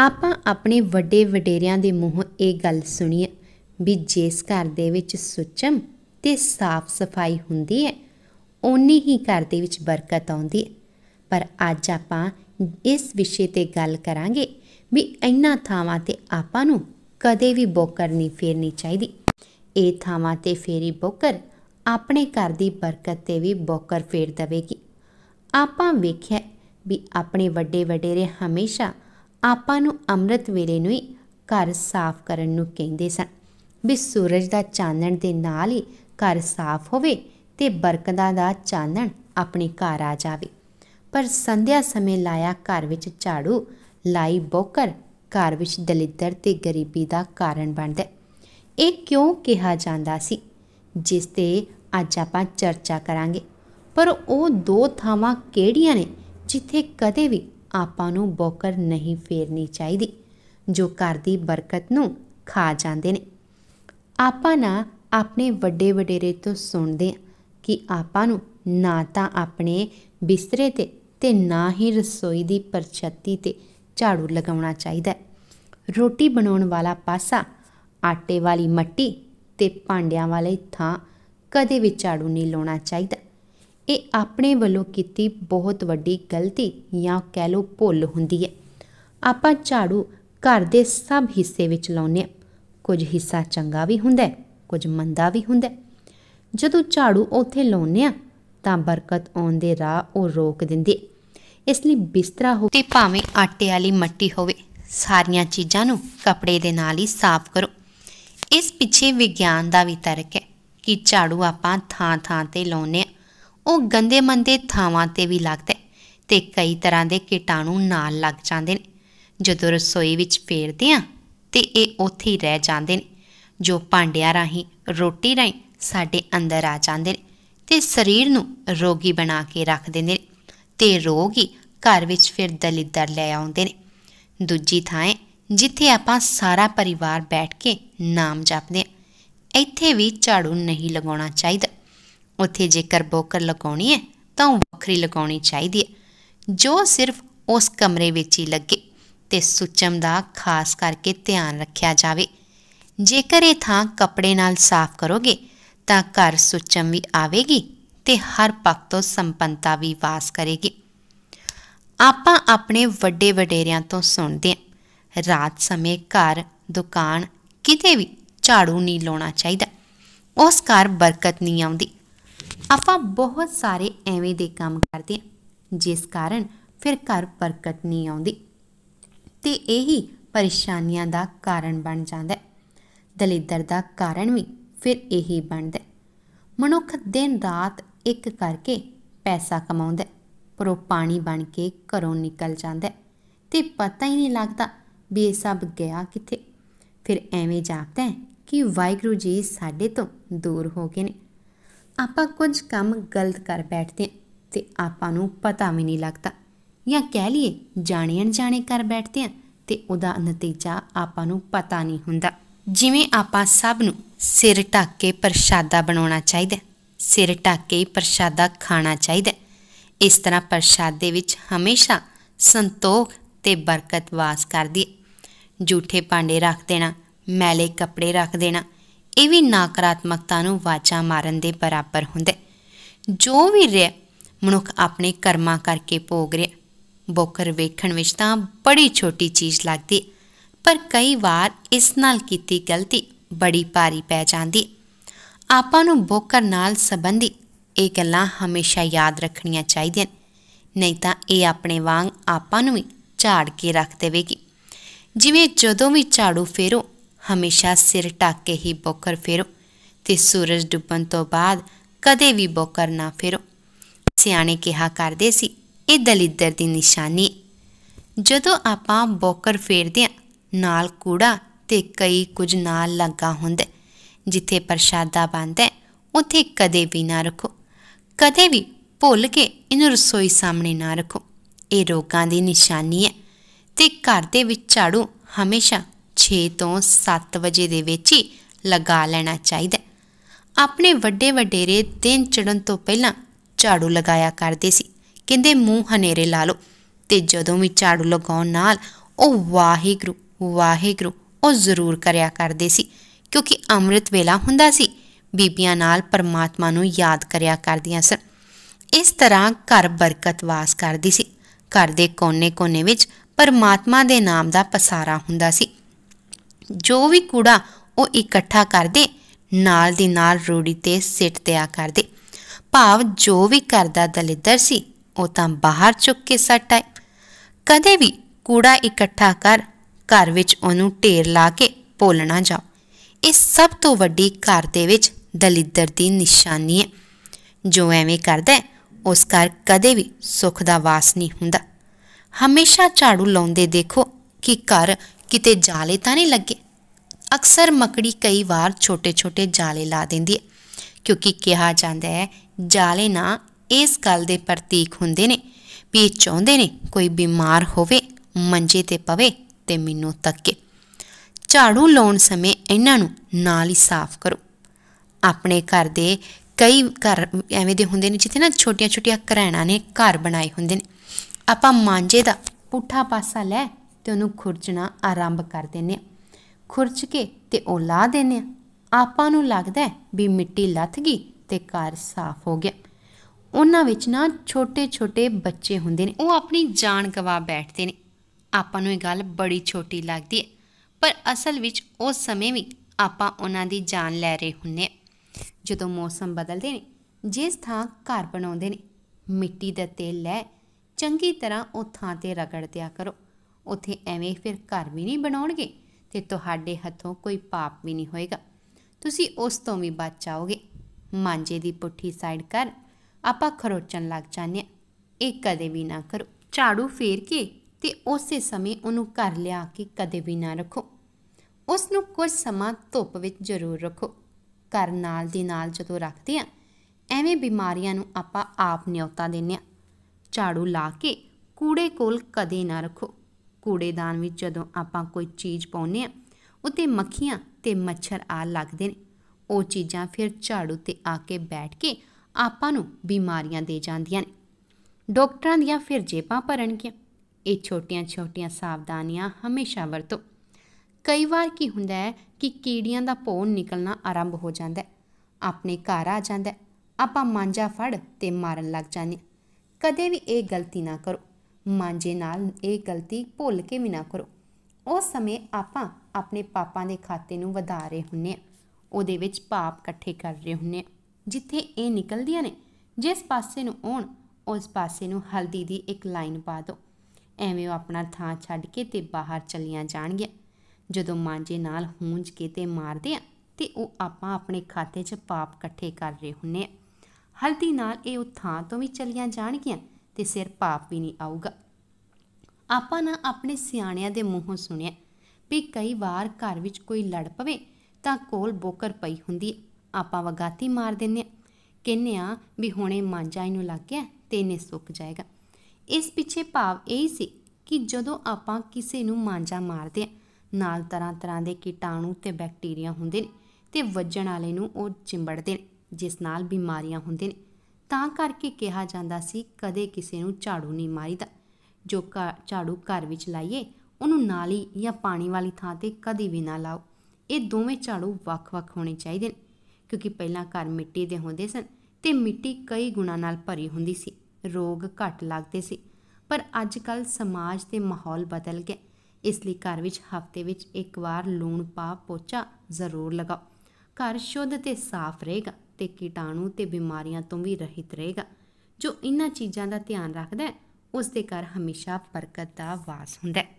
ਆਪਾਂ ਆਪਣੇ ਵੱਡੇ ਵਡੇਰਿਆਂ ਦੇ ਮੂੰਹੋਂ ਇਹ ਗੱਲ ਸੁਣੀ ਵੀ ਜਿਸ ਘਰ ਦੇ ਵਿੱਚ ਸੁਚਮ ਤੇ ਸਾਫ਼ ਸਫਾਈ ਹੁੰਦੀ ਹੈ ਓਨੀ ਹੀ ਘਰ ਦੇ ਵਿੱਚ ਬਰਕਤ ਆਉਂਦੀ ਹੈ ਪਰ ਅੱਜ ਆਪਾਂ ਇਸ ਵਿਸ਼ੇ ਤੇ ਗੱਲ ਕਰਾਂਗੇ ਵੀ ਇੰਨਾ ਥਾਵਾਂ ਤੇ ਆਪਾਂ ਨੂੰ ਕਦੇ ਵੀ ਬੋਕਰ ਨਹੀਂ ਫੇਰਨੀ ਚਾਹੀਦੀ ਇਹ ਥਾਵਾਂ ਤੇ ਫੇਰੀ ਬੋਕਰ ਆਪਣੇ ਘਰ ਦੀ ਬਰਕਤ ਤੇ ਵੀ ਬੋਕਰ ਫੇਰ ਦਵੇਗੀ ਆਪਾਂ ਵੇਖਿਆ ਵੀ ਆਪਣੇ ਵੱਡੇ ਵਡੇਰੇ ਹਮੇਸ਼ਾ ਆਪਾਂ ਨੂੰ ਅੰਮ੍ਰਿਤ ਵੇਲੇ ਨੂੰ ਹੀ ਘਰ ਸਾਫ਼ ਕਰਨ ਨੂੰ ਕਹਿੰਦੇ ਸਨ ਵੀ ਸੂਰਜ ਦਾ ਚਾਨਣ ਦੇ ਨਾਲ ਹੀ ਘਰ ਸਾਫ਼ ਹੋਵੇ ਤੇ ਬਰਕਤਾਂ ਦਾ ਚਾਨਣ ਆਪਣੇ ਘਰ ਆ ਜਾਵੇ ਪਰ ਸੰਧਿਆ ਸਮੇਂ ਲਾਇਆ ਘਰ ਵਿੱਚ ਝਾੜੂ ਲਾਈ ਬੋਕਰ ਘਰ ਵਿੱਚ ਦਲਿੱਦਰ ਤੇ ਗਰੀਬੀ ਦਾ ਕਾਰਨ ਬਣਦਾ ਇਹ ਕਿਉਂ ਕਿਹਾ ਜਾਂਦਾ ਸੀ ਜਿਸ ਤੇ ਅੱਜ ਆਪਾਂ ਚਰਚਾ ਕਰਾਂਗੇ ਪਰ ਉਹ ਦੋ ਥਾਵਾਂ ਕਿਹੜੀਆਂ ਨੇ ਜਿੱਥੇ ਕਦੇ ਵੀ ਆਪਾਂ ਨੂੰ ਬੋਕਰ ਨਹੀਂ ਫੇਰਨੀ ਚਾਹੀਦੀ ਜੋ ਘਰ ਦੀ ਬਰਕਤ ਨੂੰ ਖਾ ਜਾਂਦੇ ਨੇ ਆਪਾਂ ਨਾ ਆਪਣੇ ਵੱਡੇ ਵਡੇਰੇ ਤੋਂ ਸੁਣਦੇ ਆ ਕਿ ਆਪਾਂ ਨੂੰ ਨਾ ਤਾਂ ਆਪਣੇ ਬਿਸਤਰੇ ਤੇ ਤੇ ਨਾ ਹੀ ਰਸੋਈ ਦੀ ਪਰਛੱਤੀ ਤੇ ਝਾੜੂ ਲਗਾਉਣਾ ਚਾਹੀਦਾ ਰੋਟੀ ਬਣਾਉਣ ਵਾਲਾ ਪਾਸਾ ਆਟੇ ਵਾਲੀ ਮੱਟੀ ਤੇ ਭਾਂਡਿਆਂ ਵਾਲੇ ਥਾਂ ਕਦੇ ਵੀ ਝਾੜੂ ਨਹੀਂ ਲਾਉਣਾ ਚਾਹੀਦਾ ਇਹ ਆਪਣੇ ਵੱਲੋਂ ਕੀਤੀ ਬਹੁਤ ਵੱਡੀ ਗਲਤੀ ਜਾਂ ਕਹਿ ਲੋ ਭੁੱਲ ਹੁੰਦੀ ਹੈ ਆਪਾਂ ਝਾੜੂ ਘਰ ਦੇ ਸਭ ਹਿੱਸੇ ਵਿੱਚ ਲਾਉਨੇ ਆ ਕੁਝ ਹਿੱਸਾ ਚੰਗਾ ਵੀ ਹੁੰਦਾ ਕੁਝ ਮੰਦਾ ਵੀ ਹੁੰਦਾ ਜਦੋਂ ਝਾੜੂ ਉੱਥੇ ਲਾਉਨੇ ਆ ਤਾਂ ਬਰਕਤ ਆਉਣ ਦੇ ਰਾਹ ਉਹ ਰੋਕ ਦਿੰਦੀ ਇਸ ਲਈ ਬਿਸਤਰਾ ਹੋ ਤੇ ਭਾਵੇਂ ਆਟੇ ਵਾਲੀ ਮੱਟੀ ਹੋਵੇ ਸਾਰੀਆਂ ਚੀਜ਼ਾਂ ਨੂੰ ਕਪੜੇ ਦੇ ਨਾਲ ਹੀ ਸਾਫ਼ ਕਰੋ ਇਸ ਪਿੱਛੇ ਵਿਗਿਆਨ ਦਾ ਵੀ ਤਰਕ ਹੈ ਕਿ ਝਾੜੂ ਆਪਾਂ ਥਾਂ-ਥਾਂ ਤੇ ਲਾਉਨੇ ਆ ਉਹ ਗੰਦੇ ਮੰਦੇ ਥਾਵਾਂ ਤੇ ਵੀ ਲੱਗਦਾ ਤੇ ਕਈ ਤਰ੍ਹਾਂ ਦੇ ਕੀਟਾਣੂ ਨਾਲ ਲੱਗ ਜਾਂਦੇ ਨੇ ਜਦੋਂ ਰਸੋਈ ਵਿੱਚ ਫੇਰਦੇ ਆ ਤੇ ਇਹ ਉੱਥੇ ਹੀ ਰਹਿ ਜਾਂਦੇ ਨੇ ਜੋ ਭਾਂਡਿਆਂ ਰਾਹੀਂ ਰੋਟੀ ਰਾਹੀਂ ਸਾਡੇ ਅੰਦਰ ਆ ਜਾਂਦੇ ਨੇ ਤੇ ਸਰੀਰ ਨੂੰ ਰੋਗੀ ਬਣਾ ਕੇ ਰੱਖ ਦਿੰਦੇ ਨੇ ਤੇ ਰੋਗੀ ਘਰ ਵਿੱਚ ਫਿਰ ਦਲਿੱਦਰ ਲੈ ਆਉਂਦੇ ਨੇ ਦੂਜੀ ਥਾਂ ਜਿੱਥੇ ਆਪਾਂ ਸਾਰਾ ਪਰਿਵਾਰ ਬੈਠ ਕੇ ਨਾਮ ਜਪਦੇ ਆ ਇੱਥੇ ਵੀ ਝਾੜੂ ਨਹੀਂ ਲਗਾਉਣਾ ਚਾਹੀਦਾ ਉੱਥੇ ਜੇਕਰ ਬੋਕਰ ਲਗਾਉਣੀ ਹੈ ਤਾਂ ਉਹ ਵੱਖਰੀ ਲਗਾਉਣੀ ਚਾਹੀਦੀ ਹੈ ਜੋ ਸਿਰਫ ਉਸ ਕਮਰੇ ਵਿੱਚ ਹੀ ਲੱਗੇ ਤੇ ਸੁਚਮ ਦਾ ਖਾਸ ਕਰਕੇ ਧਿਆਨ ਰੱਖਿਆ ਜਾਵੇ ਜੇਕਰ ਇਹ ਥਾਂ ਕੱਪੜੇ ਨਾਲ ਸਾਫ਼ ਕਰੋਗੇ ਤਾਂ ਘਰ ਸੁਚਮ ਵੀ ਆਵੇਗੀ ਤੇ ਹਰ ਪੱਖ ਤੋਂ ਸੰਪੰਨਤਾ ਵੀ ਵਾਸ ਕਰੇਗੀ ਆਪਾਂ ਆਪਣੇ ਵੱਡੇ ਵਡੇਰਿਆਂ ਤੋਂ ਸੁਣਦੇ ਹਾਂ ਰਾਤ ਸਮੇਂ ਘਰ ਦੁਕਾਨ ਕਿਤੇ ਵੀ ਝਾੜੂ ਨਹੀਂ ਲਾਉਣਾ ਚਾਹੀਦਾ ਉਸ ਘਰ ਬਰਕਤ ਨਹੀਂ ਆਉਂਦੀ ਆਪਾਂ ਬਹੁਤ ਸਾਰੇ ਐਵੇਂ ਦੇ ਕੰਮ ਕਰਦੇ ਹਾਂ ਜਿਸ ਕਾਰਨ ਫਿਰ ਘਰ ਪਰਕਟ ਨਹੀਂ ਆਉਂਦੀ ਤੇ ਇਹੀ ਪਰੇਸ਼ਾਨੀਆਂ ਦਾ ਕਾਰਨ ਬਣ ਜਾਂਦਾ ਹੈ ਦਲਿੱਦਰ ਦਾ ਕਾਰਨ ਵੀ ਫਿਰ ਇਹੀ ਬਣਦਾ ਹੈ ਮਨੁੱਖ ਦਿਨ ਰਾਤ ਇੱਕ ਕਰਕੇ ਪੈਸਾ ਕਮਾਉਂਦਾ ਪਰ ਉਹ ਪਾਣੀ ਬਣ ਕੇ ਘਰੋਂ ਨਿਕਲ ਜਾਂਦਾ ਤੇ ਪਤਾ ਹੀ ਨਹੀਂ ਲੱਗਦਾ ਵੀ ਇਹ ਸਭ ਗਿਆ ਕਿੱਥੇ ਫਿਰ ਐਵੇਂ ਜਾਪਦਾ ਕਿ ਵਾਹਿਗੁਰੂ ਜੀ ਸਾਡੇ ਤੋਂ ਦੂਰ ਹੋ ਗਏ ਨੇ ਆਪਾਂ ਕੁਝ ਕੰਮ ਗਲਤ ਕਰ ਬੈਠਦੇ ਤੇ ਆਪਾਂ ਨੂੰ ਪਤਾ ਵੀ ਨਹੀਂ ਲੱਗਦਾ ਜਾਂ ਕਹਿ ਲਈਏ ਜਾਣੇ ਅਣਜਾਣੇ ਕਰ ਬੈਠਦੇ ਆ ਤੇ ਉਹਦਾ ਨਤੀਜਾ ਆਪਾਂ ਨੂੰ ਪਤਾ ਨਹੀਂ ਹੁੰਦਾ ਜਿਵੇਂ ਆਪਾਂ ਸਭ ਨੂੰ ਸਿਰ ਟੱਕ ਕੇ ਪ੍ਰਸ਼ਾਦਾ ਬਣਾਉਣਾ ਚਾਹੀਦਾ ਸਿਰ ਟੱਕ ਕੇ ਪ੍ਰਸ਼ਾਦਾ ਖਾਣਾ ਚਾਹੀਦਾ ਇਸ ਤਰ੍ਹਾਂ ਪ੍ਰਸ਼ਾਦੇ ਵਿੱਚ ਹਮੇਸ਼ਾ ਸੰਤੋਖ ਤੇ ਬਰਕਤ ਵਾਸ ਕਰਦੀ ਝੂਠੇ ਭਾਂਡੇ ਰੱਖ ਦੇਣਾ ਮੈਲੇ ਕੱਪੜੇ ਰੱਖ ਦੇਣਾ ਇਹ ਵੀ ਨਕਾਰਾਤਮਕਤਾ ਨੂੰ ਵਾਚਾ ਮਾਰਨ ਦੇ ਬਰਾਬਰ ਹੁੰਦਾ ਜੋ ਵੀ ਰਿਹਾ ਮਨੁੱਖ ਆਪਣੇ ਕਰਮਾਂ ਕਰਕੇ ਭੋਗ ਰਿਹਾ ਬੋਕਰ ਵੇਖਣ ਵਿੱਚ ਤਾਂ ਬੜੀ ਛੋਟੀ ਚੀਜ਼ ਲੱਗਦੀ ਪਰ ਕਈ ਵਾਰ ਇਸ ਨਾਲ ਕੀਤੀ ਗਲਤੀ ਬੜੀ ਭਾਰੀ ਪੈ ਜਾਂਦੀ ਆਪਾਂ ਨੂੰ ਬੋਕਰ ਨਾਲ ਸੰਬੰਧੀ ਇਹ ਗੱਲਾਂ ਹਮੇਸ਼ਾ ਯਾਦ ਰੱਖਣੀਆਂ ਚਾਹੀਦੀਆਂ ਨਹੀਂ ਤਾਂ ਇਹ ਆਪਣੇ ਵਾਂਗ ਆਪਾਂ ਨੂੰ ਵੀ ਝਾੜ ਕੇ ਰੱਖ ਦੇਵੇਗੀ ਜਿਵੇਂ ਜਦੋਂ ਵੀ ਝਾੜੂ ਫੇਰੋ ਹਮੇਸ਼ਾ ਸਿਰ ਢੱਕ ਕੇ ਹੀ ਬੋਕਰ ਫੇਰੋ ਤੇ ਸੂਰਜ ਡੁੱਬਣ ਤੋਂ ਬਾਅਦ ਕਦੇ ਵੀ ਬੋਕਰ ਨਾ ਫੇਰੋ ਸਿਆਣੇ ਕਿਹਾ ਕਰਦੇ ਸੀ ਇਹ ਦਲਿੱਦਰ ਦੀ ਨਿਸ਼ਾਨੀ ਜਦੋਂ ਆਪਾਂ ਬੋਕਰ ਫੇਰਦੇ ਆ ਨਾਲ ਕੂੜਾ ਤੇ ਕਈ ਕੁਝ ਨਾਲ ਲੱਗਾ ਹੁੰਦਾ ਜਿੱਥੇ ਪ੍ਰਸ਼ਾਦਾ ਬੰਦਾ ਉਥੇ ਕਦੇ ਵੀ ਨਾ ਰੱਖੋ ਕਦੇ ਵੀ ਭੁੱਲ ਕੇ ਇਹਨੂੰ ਰਸੋਈ ਸਾਹਮਣੇ ਨਾ ਰੱਖੋ ਇਹ ਰੋਗਾਂ ਦੀ ਨਿਸ਼ਾਨੀ ਹੈ ਤੇ ਘਰ ਦੇ ਵਿੱਚ ਝਾੜੂ ਹਮੇਸ਼ਾ 6 ਤੋਂ 7 ਵਜੇ ਦੇ ਵਿੱਚ ਹੀ ਲਗਾ ਲੈਣਾ ਚਾਹੀਦਾ ਆਪਣੇ ਵੱਡੇ ਵਡੇਰੇ ਦਿਨ ਚੜਨ ਤੋਂ ਪਹਿਲਾਂ ਝਾੜੂ ਲਗਾਇਆ ਕਰਦੇ ਸੀ ਕਹਿੰਦੇ ਮੂੰਹ ਹਨੇਰੇ ਲਾ ਲਓ ਤੇ ਜਦੋਂ ਵੀ ਝਾੜੂ ਲਗਾਉਣ ਨਾਲ ਉਹ ਵਾਹਿਗੁਰੂ ਵਾਹਿਗੁਰੂ ਉਹ ਜ਼ਰੂਰ ਕਰਿਆ ਕਰਦੇ ਸੀ ਕਿਉਂਕਿ ਅੰਮ੍ਰਿਤ ਵੇਲਾ ਹੁੰਦਾ ਸੀ ਬੀਬੀਆਂ ਨਾਲ ਪਰਮਾਤਮਾ ਨੂੰ ਯਾਦ ਕਰਿਆ ਕਰਦੀਆਂ ਸਨ ਇਸ ਤਰ੍ਹਾਂ ਘਰ ਬਰਕਤ ਵਾਸ ਕਰਦੀ ਸੀ ਘਰ ਦੇ ਕੋਨੇ-ਕੋਨੇ ਵਿੱਚ ਪਰਮਾਤਮਾ ਦੇ ਨਾਮ ਦਾ ਪਸਾਰਾ ਹੁੰਦਾ ਸੀ ਜੋ ਵੀ ਕੂੜਾ ਉਹ ਇਕੱਠਾ ਕਰਦੇ ਨਾਲ ਦੀ ਨਾਲ ਰੋੜੀ ਤੇ ਸਿੱਟ ਦਿਆ ਕਰਦੇ ਭਾਵ ਜੋ ਵੀ ਕਰਦਾ ਦਲਿੱਦਰ ਸੀ ਉਹ ਤਾਂ ਬਾਹਰ ਚੁੱਕ ਕੇ ਸੱਟਾ ਕਦੇ ਵੀ ਕੂੜਾ ਇਕੱਠਾ ਕਰ ਘਰ ਵਿੱਚ ਉਹਨੂੰ ਢੇਰ ਲਾ ਕੇ ਭੋਲਣਾ ਜਾ ਇਹ ਸਭ ਤੋਂ ਵੱਡੀ ਘਰ ਦੇ ਵਿੱਚ ਦਲਿੱਦਰ ਦੀ ਨਿਸ਼ਾਨੀ ਹੈ ਜੋ ਐਵੇਂ ਕਰਦਾ ਉਸ ਘਰ ਕਦੇ ਵੀ ਸੁੱਖ ਦਾ ਵਾਸ ਨਹੀਂ ਹੁੰਦਾ ਹਮੇਸ਼ਾ ਝਾੜੂ ਲਾਉਂਦੇ ਦੇਖੋ ਕਿ ਘਰ ਕਿਤੇ ਜਾਲੇ ਤਾਂ ਨਹੀਂ ਲੱਗੇ ਅਕਸਰ ਮੱਕੜੀ ਕਈ ਵਾਰ ਛੋਟੇ-ਛੋਟੇ ਜਾਲੇ ਲਾ ਦਿੰਦੀ ਹੈ ਕਿਉਂਕਿ ਕਿਹਾ ਜਾਂਦਾ ਹੈ ਜਾਲੇ ਨਾ ਇਸ ਗੱਲ ਦੇ ਪ੍ਰਤੀਕ ਹੁੰਦੇ ਨੇ ਵੀ ਚਾਹੁੰਦੇ ਨੇ ਕੋਈ ਬਿਮਾਰ ਹੋਵੇ ਮੰਜੇ ਤੇ ਪਵੇ ਤੇ ਮੈਨੂੰ ਤੱਕੇ ਝਾੜੂ ਲਾਉਣ ਸਮੇਂ ਇਹਨਾਂ ਨੂੰ ਨਾਲ ਹੀ ਸਾਫ਼ ਕਰੋ ਆਪਣੇ ਘਰ ਦੇ ਕਈ ਘਰ ਐਵੇਂ ਦੇ ਹੁੰਦੇ ਨੇ ਜਿੱਥੇ ਨਾ ਛੋਟੀਆਂ-ਛੋਟੀਆਂ ਘਰਾਣਾ ਨੇ ਘਰ ਬਣਾਏ ਹੁੰਦੇ ਨੇ ਆਪਾਂ ਮਾਂਜੇ ਦਾ ਪੁੱਠਾ ਪਾਸਾ ਲੈ ਤੇ ਉਹਨੂੰ ਖੁਰਚਣਾ ਆਰੰਭ ਕਰ ਦਿੰਨੇ ਆ ਖੁਰਚ ਕੇ ਤੇ ਉਹ ਲਾ ਦਿੰਨੇ ਆ ਆਪਾਂ ਨੂੰ ਲੱਗਦਾ ਵੀ ਮਿੱਟੀ ਲੱਥ ਗਈ ਤੇ ਘਰ ਸਾਫ਼ ਹੋ ਗਿਆ ਉਹਨਾਂ ਵਿੱਚ ਨਾ ਛੋਟੇ-ਛੋਟੇ ਬੱਚੇ ਹੁੰਦੇ ਨੇ ਉਹ ਆਪਣੀ ਜਾਨ ਗਵਾ ਬੈਠਦੇ ਨੇ ਆਪਾਂ ਨੂੰ ਇਹ ਗੱਲ ਬੜੀ ਛੋਟੀ ਲੱਗਦੀ ਹੈ ਪਰ ਅਸਲ ਵਿੱਚ ਉਸ ਸਮੇਂ ਵੀ ਆਪਾਂ ਉਹਨਾਂ ਦੀ ਜਾਨ ਲੈ ਰਹੇ ਹੁੰਨੇ ਜਦੋਂ ਮੌਸਮ ਬਦਲਦੇ ਨੇ ਜਿਸ ਥਾਂ ਘਰ ਬਣਾਉਂਦੇ ਨੇ ਮਿੱਟੀ ਦਾ ਤੇਲ ਲੈ ਚੰਗੀ ਤਰ੍ਹਾਂ ਉਹ ਥਾਂ ਤੇ ਰਗੜ ਦਿਆ ਕਰੋ ਉੱਥੇ ਐਵੇਂ ਫਿਰ ਘਰ ਵੀ ਨਹੀਂ ਬਣਾਉਣਗੇ ਤੇ ਤੁਹਾਡੇ ਹੱਥੋਂ ਕੋਈ ਪਾਪ ਵੀ ਨਹੀਂ ਹੋਏਗਾ ਤੁਸੀਂ ਉਸ ਤੋਂ ਵੀ ਬਚ ਜਾਓਗੇ ਮਾਂਜੇ ਦੀ ਪੁੱਠੀ ਸਾਈਡ ਕਰ ਆਪਾਂ ਖਰੋਚਣ ਲੱਗ ਜਾਂਦੇ ਇਹ ਕਦੇ ਵੀ ਨਾ ਕਰੋ ਝਾੜੂ ਫੇਰ ਕੇ ਤੇ ਉਸੇ ਸਮੇਂ ਉਹਨੂੰ ਘਰ ਲਿਆ ਕੇ ਕਦੇ ਵੀ ਨਾ ਰੱਖੋ ਉਸ ਨੂੰ ਕੁਝ ਸਮਾਂ ਧੁੱਪ ਵਿੱਚ ਜ਼ਰੂਰ ਰੱਖੋ ਘਰ ਨਾਲ ਦੀ ਨਾਲ ਜਦੋਂ ਰੱਖਦੇ ਆ ਐਵੇਂ ਬਿਮਾਰੀਆਂ ਨੂੰ ਆਪਾਂ ਆਪ ਨਿਉਤਾ ਦਿੰਨੇ ਆ ਝਾੜੂ ਲਾ ਕੇ ਕੂੜੇ ਕੋਲ ਕਦੇ ਨਾ ਰੱਖੋ ਕੂੜੇਦਾਨ ਵਿੱਚ ਜਦੋਂ ਆਪਾਂ ਕੋਈ ਚੀਜ਼ ਪਾਉਨੇ ਆ ਉਤੇ ਮੱਖੀਆਂ ਤੇ ਮੱਛਰ ਆ ਲੱਗਦੇ ਨੇ ਉਹ ਚੀਜ਼ਾਂ ਫਿਰ ਝਾੜੂ ਤੇ ਆ ਕੇ ਬੈਠ ਕੇ ਆਪਾਂ ਨੂੰ ਬਿਮਾਰੀਆਂ ਦੇ ਜਾਂਦੀਆਂ ਨੇ ਡਾਕਟਰਾਂ ਦੀਆਂ ਫਿਰ ਜੇਬਾਂ ਭਰਨਗੀਆਂ ਇਹ ਛੋਟੀਆਂ-ਛੋਟੀਆਂ ਸਾਵਧਾਨੀਆਂ ਹਮੇਸ਼ਾ ਵਰਤੋ ਕਈ ਵਾਰ ਕੀ ਹੁੰਦਾ ਹੈ ਕਿ ਕੀੜੀਆਂ ਦਾ ਪੌਣ ਨਿਕਲਣਾ ਆਰੰਭ ਹੋ ਜਾਂਦਾ ਹੈ ਆਪਣੇ ਘਰ ਆ ਜਾਂਦਾ ਹੈ ਆਪਾਂ ਮਾਂਜਾ ਫੜ ਤੇ ਮਾਰਨ ਲੱਗ ਜਾਂਦੇ ਕਦੇ ਵੀ ਇਹ ਗਲਤੀ ਨਾ ਕਰੋ ਮਾਂਜੇ ਨਾਲ ਇਹ ਗਲਤੀ ਭੁੱਲ ਕੇ ਵੀ ਨਾ ਕਰੋ ਉਸ ਸਮੇਂ ਆਪਾਂ ਆਪਣੇ ਪਾਪਾਂ ਦੇ ਖਾਤੇ ਨੂੰ ਵਧਾ ਰਹੇ ਹੁੰਨੇ ਆ ਉਹਦੇ ਵਿੱਚ ਪਾਪ ਇਕੱਠੇ ਕਰ ਰਹੇ ਹੁੰਨੇ ਆ ਜਿੱਥੇ ਇਹ ਨਿਕਲਦੀਆਂ ਨੇ ਜਿਸ ਪਾਸੇ ਨੂੰ ਆਉਣ ਉਸ ਪਾਸੇ ਨੂੰ ਹਲਦੀ ਦੀ ਇੱਕ ਲਾਈਨ ਪਾ ਦਿਓ ਐਵੇਂ ਉਹ ਆਪਣਾ ਥਾਂ ਛੱਡ ਕੇ ਤੇ ਬਾਹਰ ਚਲੀਆਂ ਜਾਣਗੀਆਂ ਜਦੋਂ ਮਾਂਜੇ ਨਾਲ ਹੂੰਜ ਕੇ ਤੇ ਮਾਰਦੇ ਆ ਤੇ ਉਹ ਆਪਾਂ ਆਪਣੇ ਖਾਤੇ 'ਚ ਪਾਪ ਇਕੱਠੇ ਕਰ ਰਹੇ ਹੁੰਨੇ ਆ ਹਲਦੀ ਨਾਲ ਇਹ ਉਹ ਥਾਂ ਤੋਂ ਵੀ ਚਲੀਆਂ ਜਾਣਗੀਆਂ ਤੇ ਸਿਰ ਪਾਪ ਵੀ ਨਹੀਂ ਆਊਗਾ ਆਪਾਂ ਨਾ ਆਪਣੇ ਸਿਆਣਿਆਂ ਦੇ ਮੂੰਹੋਂ ਸੁਣਿਆ ਵੀ ਕਈ ਵਾਰ ਘਰ ਵਿੱਚ ਕੋਈ ਲੜ ਪਵੇ ਤਾਂ ਕੋਲ ਬੋਕਰ ਪਈ ਹੁੰਦੀ ਆਪਾਂ ਵਗਾਤੀ ਮਾਰ ਦਿੰਨੇ ਕਹਿੰਨੇ ਆ ਵੀ ਹੁਣੇ ਮਾਂਜਾ ਇਹਨੂੰ ਲੱਗ ਗਿਆ ਤੇ ਇਹਨੇ ਸੁੱਕ ਜਾਏਗਾ ਇਸ ਪਿੱਛੇ ਭਾਵ ਇਹ ਸੀ ਕਿ ਜਦੋਂ ਆਪਾਂ ਕਿਸੇ ਨੂੰ ਮਾਂਜਾ ਮਾਰਦੇ ਆ ਨਾਲ ਤਰ੍ਹਾਂ ਤਰ੍ਹਾਂ ਦੇ ਕੀਟਾਣੂ ਤੇ ਬੈਕਟੀਰੀਆ ਹੁੰਦੇ ਨੇ ਤੇ ਵੱਜਣ ਵਾਲੇ ਨੂੰ ਉਹ ਚਿੰਬੜਦੇ ਨੇ ਜਿਸ ਨਾਲ ਬਿਮਾਰੀਆਂ ਹੁੰਦੇ ਨੇ ਤਾਂ ਕਰਕੇ ਕਿਹਾ ਜਾਂਦਾ ਸੀ ਕਦੇ ਕਿਸੇ ਨੂੰ ਝਾੜੂ ਨਹੀਂ ਮਾਰੀਦਾ ਜੋ ਝਾੜੂ ਘਰ ਵਿੱਚ ਲਾਈਏ ਉਹਨੂੰ ਨਾਲੀ ਜਾਂ ਪਾਣੀ ਵਾਲੀ ਥਾਂ ਤੇ ਕਦੀ ਵੀ ਨਾ ਲਾਓ ਇਹ ਦੋਵੇਂ ਝਾੜੂ ਵੱਖ-ਵੱਖ ਹੋਣੇ ਚਾਹੀਦੇ ਨੇ ਕਿਉਂਕਿ ਪਹਿਲਾਂ ਘਰ ਮਿੱਟੀ ਦੇ ਹੁੰਦੇ ਸਨ ਤੇ ਮਿੱਟੀ ਕਈ ਗੁਣਾ ਨਾਲ ਭਰੀ ਹੁੰਦੀ ਸੀ ਰੋਗ ਘੱਟ ਲੱਗਦੇ ਸੀ ਪਰ ਅੱਜ ਕੱਲ ਸਮਾਜ ਤੇ ਮਾਹੌਲ ਬਦਲ ਗਿਆ ਇਸ ਲਈ ਘਰ ਵਿੱਚ ਹਫ਼ਤੇ ਵਿੱਚ ਇੱਕ ਵਾਰ ਲੂਣ ਪਾ ਪੋਚਾ ਜ਼ਰੂਰ ਲਗਾਓ ਘਰ ਸ਼ੁੱਧ ਤੇ ਸਾਫ਼ ਰਹੇਗਾ ਤੇ ਕੀਟਾਣੂ ਤੇ ਬਿਮਾਰੀਆਂ ਤੋਂ ਵੀ ਰਹਿਤ ਰਹੇਗਾ ਜੋ ਇਹਨਾਂ ਚੀਜ਼ਾਂ ਦਾ ਧਿਆਨ ਰੱਖਦਾ ਹੈ ਉਸ ਦੇ ਘਰ ਹਮੇਸ਼ਾ ਬਰਕਤ ਦਾ ਵਾਸ ਹੁੰਦਾ ਹੈ